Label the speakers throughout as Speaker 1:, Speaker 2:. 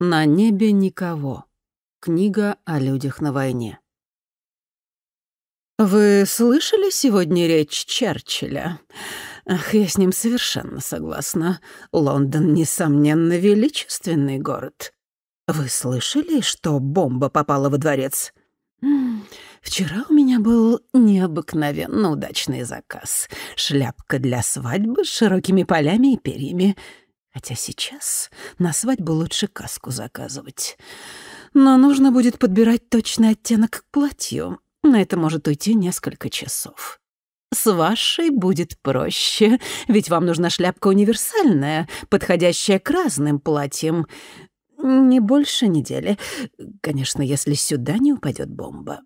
Speaker 1: На небе никого. Книга о людях на войне. «Вы слышали сегодня речь Черчилля? Ах, я с ним совершенно согласна. Лондон, несомненно, величественный город. Вы слышали, что бомба попала во дворец?» Вчера у меня был необыкновенно удачный заказ. Шляпка для свадьбы с широкими полями и перьями. Хотя сейчас на свадьбу лучше каску заказывать. Но нужно будет подбирать точный оттенок к платью. На это может уйти несколько часов. С вашей будет проще, ведь вам нужна шляпка универсальная, подходящая к разным платьям. Не больше недели. Конечно, если сюда не упадет бомба.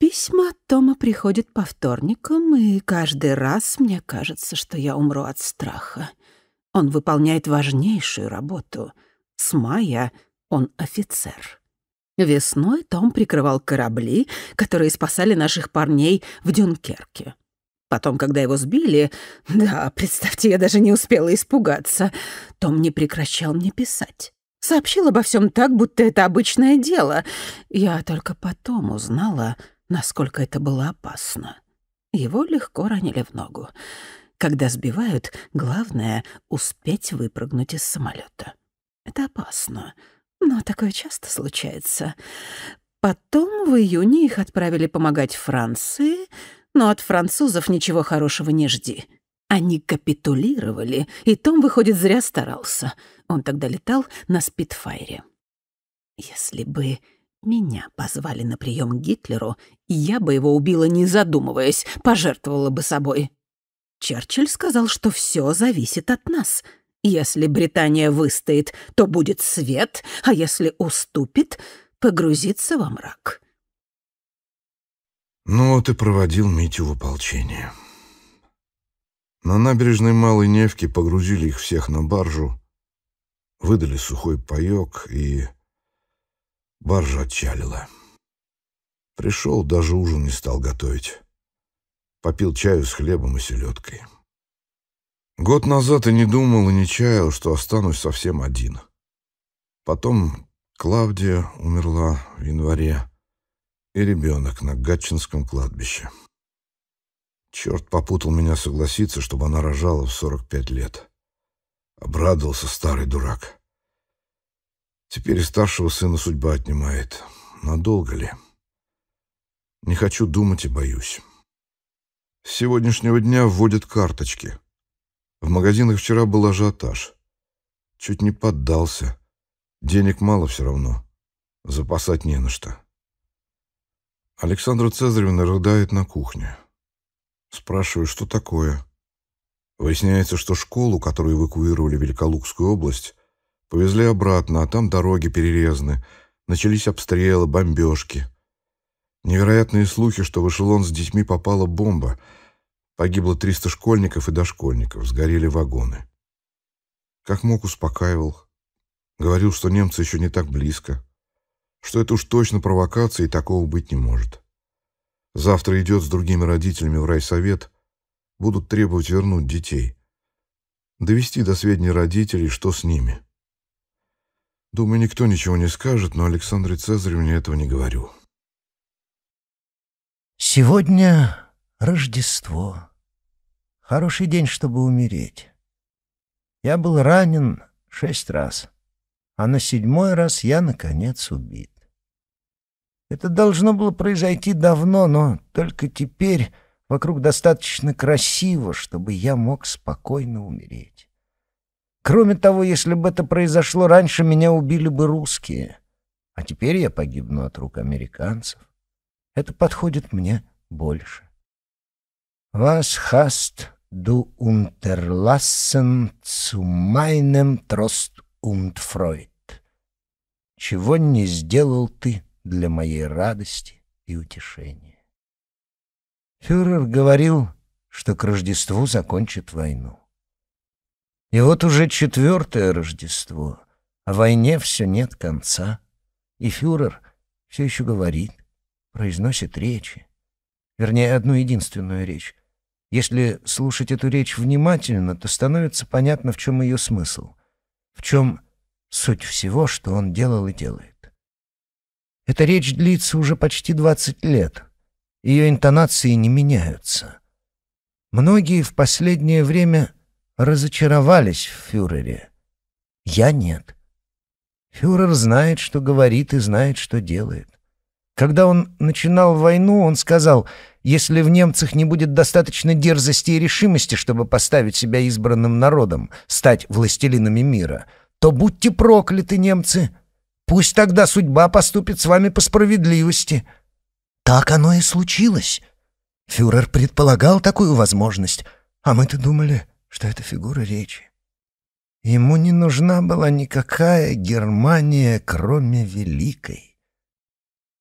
Speaker 1: Письма от Тома приходят по вторникам, и каждый раз мне кажется, что я умру от страха. Он выполняет важнейшую работу. С мая он офицер. Весной Том прикрывал корабли, которые спасали наших парней в Дюнкерке. Потом, когда его сбили, да, представьте, я даже не успела испугаться, Том не прекращал мне писать. Сообщил обо всем так, будто это обычное дело. Я только потом узнала, насколько это было опасно. Его легко ранили в ногу. Когда сбивают, главное — успеть выпрыгнуть из самолета. Это опасно, но такое часто случается. Потом в июне их отправили помогать Франции, но от французов ничего хорошего не жди. Они капитулировали, и Том, выходит, зря старался. Он тогда летал на спидфайре. Если бы меня позвали на прием к Гитлеру, я бы его убила, не задумываясь, пожертвовала бы собой. Черчилль сказал, что все зависит от нас. Если Британия выстоит, то будет свет, а если уступит, погрузится во мрак.
Speaker 2: Ну вот и проводил Митю в ополчение. На набережной Малой Невки погрузили их всех на баржу, выдали сухой паёк, и баржа отчалила. Пришел, даже ужин не стал готовить попил чаю с хлебом и селедкой. Год назад и не думал, и не чаял, что останусь совсем один. Потом Клавдия умерла в январе, и ребенок на Гатчинском кладбище. Черт попутал меня согласиться, чтобы она рожала в 45 лет. Обрадовался старый дурак. Теперь старшего сына судьба отнимает. Надолго ли? Не хочу думать и боюсь. С сегодняшнего дня вводят карточки. В магазинах вчера был ажиотаж. Чуть не поддался. Денег мало все равно. Запасать не на что. Александра Цезаревна рыдает на кухне. Спрашиваю, что такое. Выясняется, что школу, которую эвакуировали в Великолукскую область, повезли обратно, а там дороги перерезаны, начались обстрелы, бомбежки — Невероятные слухи, что в эшелон с детьми попала бомба. Погибло 300 школьников и дошкольников, сгорели вагоны. Как мог, успокаивал. Говорил, что немцы еще не так близко. Что это уж точно провокация, и такого быть не может. Завтра идет с другими родителями в райсовет. Будут требовать вернуть детей. Довести до сведения родителей, что с ними. Думаю, никто ничего не скажет, но Александре Цезаревне этого не говорю.
Speaker 3: Сегодня Рождество. Хороший день, чтобы умереть. Я был ранен шесть раз, а на седьмой раз я, наконец, убит. Это должно было произойти давно, но только теперь вокруг достаточно красиво, чтобы я мог спокойно умереть. Кроме того, если бы это произошло раньше, меня убили бы русские, а теперь я погибну от рук американцев. Это подходит мне больше. «Was hast du unterlassen zu meinem Trost und Freud?» «Чего не сделал ты для моей радости и утешения?» Фюрер говорил, что к Рождеству закончит войну. И вот уже четвертое Рождество, а войне все нет конца. И фюрер все еще говорит, произносит речи. Вернее, одну единственную речь. Если слушать эту речь внимательно, то становится понятно, в чем ее смысл, в чем суть всего, что он делал и делает. Эта речь длится уже почти 20 лет. Ее интонации не меняются. Многие в последнее время разочаровались в фюрере. Я нет. Фюрер знает, что говорит и знает, что делает. Когда он начинал войну, он сказал, «Если в немцах не будет достаточно дерзости и решимости, чтобы поставить себя избранным народом, стать властелинами мира, то будьте прокляты, немцы! Пусть тогда судьба поступит с вами по справедливости!» Так оно и случилось. Фюрер предполагал такую возможность, а мы-то думали, что это фигура речи. Ему не нужна была никакая Германия, кроме Великой.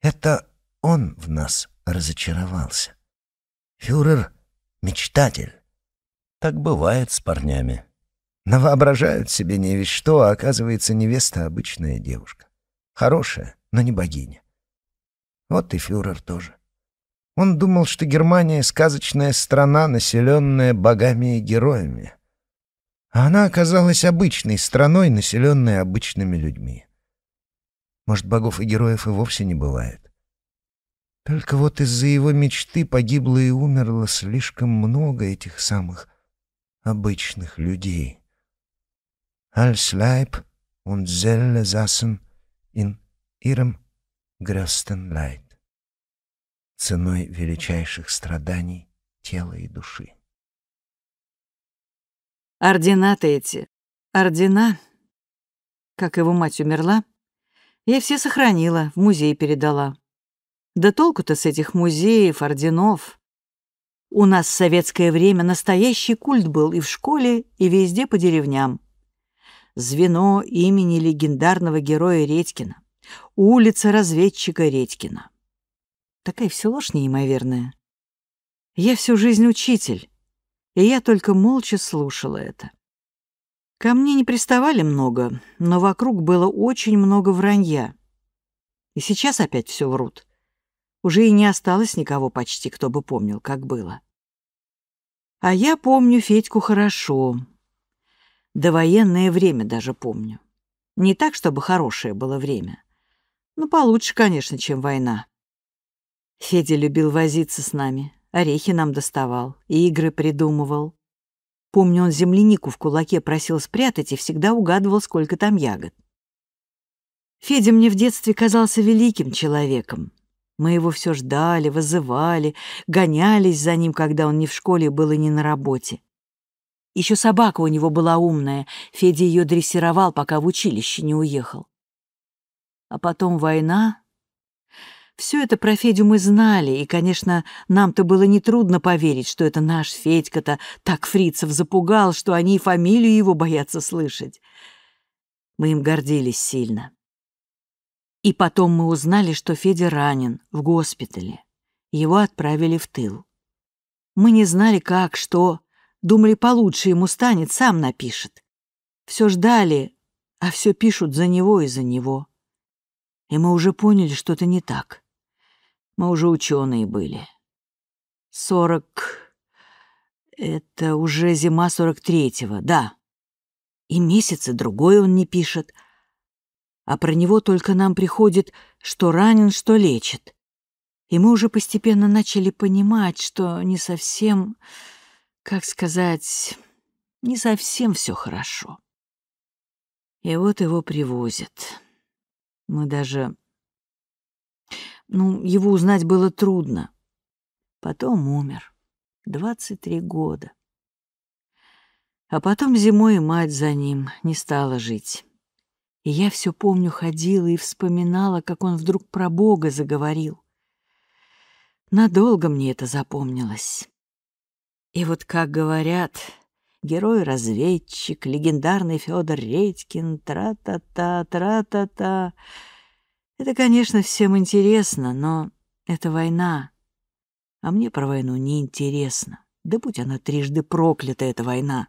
Speaker 3: Это он в нас разочаровался. Фюрер — мечтатель. Так бывает с парнями. Навоображают себе не весь что, а оказывается невеста — обычная девушка. Хорошая, но не богиня. Вот и фюрер тоже. Он думал, что Германия — сказочная страна, населенная богами и героями. А она оказалась обычной страной, населенной обычными людьми. Может, богов и героев и вовсе не бывает. Только вот из-за его мечты погибло и умерло слишком много этих самых обычных людей. Als Leib und Seele saßen in ihrem größten Leid. Ценой величайших страданий тела и души.
Speaker 4: Ордена-то эти. Ордена. Как его мать умерла, я все сохранила, в музей передала. Да толку-то с этих музеев, орденов. У нас в советское время настоящий культ был и в школе, и везде по деревням. Звено имени легендарного героя Редькина. Улица разведчика Редькина. Такая все ложь неимоверная. Я всю жизнь учитель, и я только молча слушала это. Ко мне не приставали много, но вокруг было очень много вранья. И сейчас опять все врут. Уже и не осталось никого почти, кто бы помнил, как было. А я помню Федьку хорошо. Довоенное время даже помню. Не так, чтобы хорошее было время. Ну, получше, конечно, чем война. Федя любил возиться с нами, орехи нам доставал, и игры придумывал. Помню, он землянику в кулаке просил спрятать и всегда угадывал, сколько там ягод. Федя мне в детстве казался великим человеком. Мы его все ждали, вызывали, гонялись за ним, когда он не в школе был и не на работе. Еще собака у него была умная, Федя ее дрессировал, пока в училище не уехал. А потом война, все это про Федю мы знали, и, конечно, нам-то было нетрудно поверить, что это наш Федька-то так фрицев запугал, что они и фамилию его боятся слышать. Мы им гордились сильно. И потом мы узнали, что Федя ранен в госпитале. Его отправили в тыл. Мы не знали, как, что. Думали, получше ему станет, сам напишет. Все ждали, а все пишут за него и за него. И мы уже поняли, что-то не так. Мы уже ученые были. Сорок... Это уже зима сорок третьего, да. И месяца другой он не пишет. А про него только нам приходит, что ранен, что лечит. И мы уже постепенно начали понимать, что не совсем, как сказать, не совсем все хорошо. И вот его привозят. Мы даже ну, его узнать было трудно. Потом умер. 23 года. А потом зимой мать за ним не стала жить. И я все помню, ходила и вспоминала, как он вдруг про Бога заговорил. Надолго мне это запомнилось. И вот как говорят, герой-разведчик, легендарный Федор Редькин, тра-та-та, тра-та-та... -та, -та, тра -та, та та тра та та это, конечно, всем интересно, но это война. А мне про войну не интересно. Да будь она трижды проклята, эта война.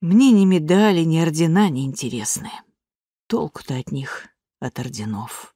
Speaker 4: Мне ни медали, ни ордена не интересны. Толку-то от них, от орденов.